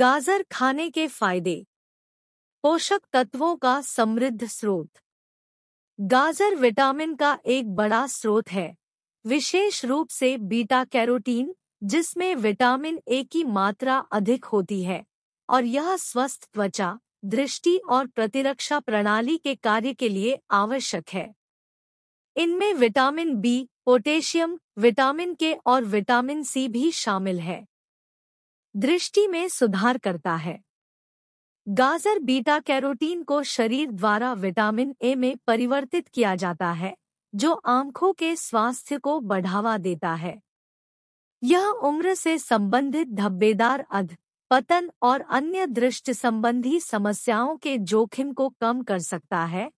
गाजर खाने के फायदे पोषक तत्वों का समृद्ध स्रोत गाजर विटामिन का एक बड़ा स्रोत है विशेष रूप से बीटा कैरोटीन जिसमें विटामिन ए की मात्रा अधिक होती है और यह स्वस्थ त्वचा दृष्टि और प्रतिरक्षा प्रणाली के कार्य के लिए आवश्यक है इनमें विटामिन बी पोटेशियम विटामिन के और विटामिन सी भी शामिल है दृष्टि में सुधार करता है गाजर बीटा कैरोटीन को शरीर द्वारा विटामिन ए में परिवर्तित किया जाता है जो आंखों के स्वास्थ्य को बढ़ावा देता है यह उम्र से संबंधित धब्बेदार अध पतन और अन्य दृष्टि संबंधी समस्याओं के जोखिम को कम कर सकता है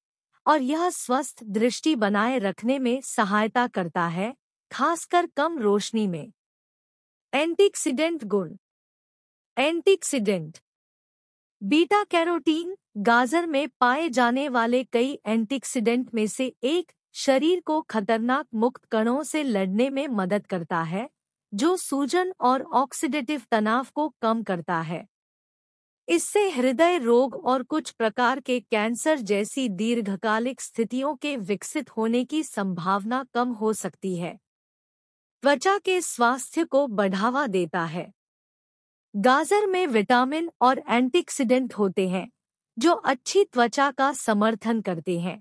और यह स्वस्थ दृष्टि बनाए रखने में सहायता करता है खासकर कम रोशनी में एंटीक्सीडेंट गुण एंटीक्सीडेंट बीटा कैरोटीन गाजर में पाए जाने वाले कई एंटीक्सीडेंट में से एक शरीर को खतरनाक मुक्त कणों से लड़ने में मदद करता है जो सूजन और ऑक्सीडेटिव तनाव को कम करता है इससे हृदय रोग और कुछ प्रकार के कैंसर जैसी दीर्घकालिक स्थितियों के विकसित होने की संभावना कम हो सकती है त्वचा के स्वास्थ्य को बढ़ावा देता है गाजर में विटामिन और एंटीऑक्सीडेंट होते हैं जो अच्छी त्वचा का समर्थन करते हैं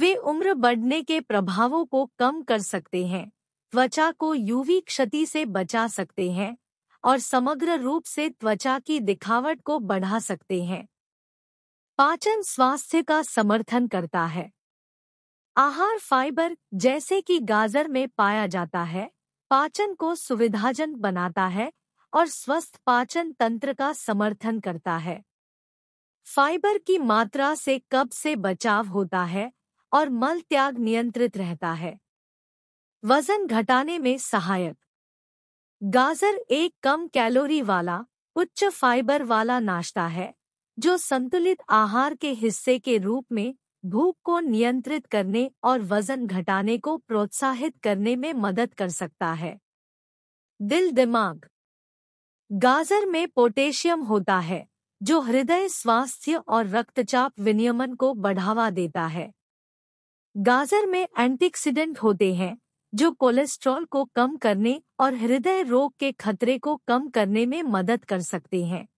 वे उम्र बढ़ने के प्रभावों को कम कर सकते हैं त्वचा को यूवी क्षति से बचा सकते हैं और समग्र रूप से त्वचा की दिखावट को बढ़ा सकते हैं पाचन स्वास्थ्य का समर्थन करता है आहार फाइबर जैसे कि गाजर में पाया जाता है पाचन को सुविधाजनक बनाता है और स्वस्थ पाचन तंत्र का समर्थन करता है फाइबर की मात्रा से कब से बचाव होता है और मल त्याग नियंत्रित रहता है वजन घटाने में सहायक गाजर एक कम कैलोरी वाला उच्च फाइबर वाला नाश्ता है जो संतुलित आहार के हिस्से के रूप में भूख को नियंत्रित करने और वजन घटाने को प्रोत्साहित करने में मदद कर सकता है दिल दिमाग गाजर में पोटेशियम होता है जो हृदय स्वास्थ्य और रक्तचाप विनियमन को बढ़ावा देता है गाजर में एंटीक्सीडेंट होते हैं जो कोलेस्ट्रॉल को कम करने और हृदय रोग के खतरे को कम करने में मदद कर सकते हैं